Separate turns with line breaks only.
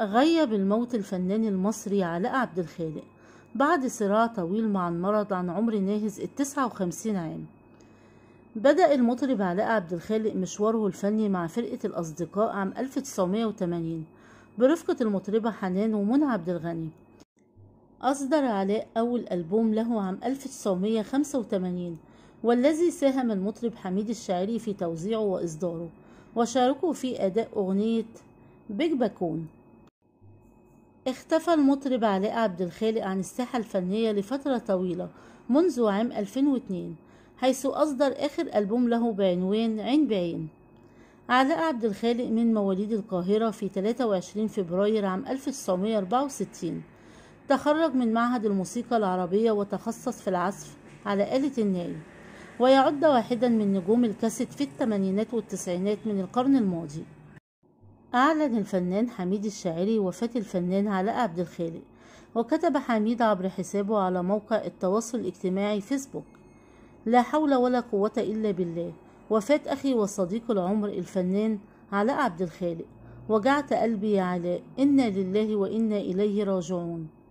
غيب الموت الفنان المصري علاء عبد الخالق بعد صراع طويل مع المرض عن عمر ناهز التسعة وخمسين عام بدأ المطرب علاء عبد الخالق مشواره الفني مع فرقة الأصدقاء عام 1980 برفقة المطربة حنان ومنى عبد الغني أصدر علاء أول ألبوم له عام 1985 والذي ساهم المطرب حميد الشاعري في توزيعه وإصداره وشاركوا في أداء أغنية بيج باكون اختفى المطرب علاء عبد الخالق عن الساحة الفنية لفترة طويلة منذ عام 2002 حيث أصدر آخر ألبوم له بعنوان عين بعين علاء عبد الخالق من مواليد القاهرة في 23 فبراير عام 1964 تخرج من معهد الموسيقى العربية وتخصص في العزف على آلة الناي ويعد واحدا من نجوم الكاسيت في الثمانينات والتسعينات من القرن الماضي أعلن الفنان حميد الشاعري وفاة الفنان علاء عبد الخالق وكتب حميد عبر حسابه على موقع التواصل الاجتماعي فيسبوك لا حول ولا قوة إلا بالله وفاة أخي وصديق العمر الفنان علاء عبد الخالق وجعت قلبي يا علاء إنا لله وإنا إليه راجعون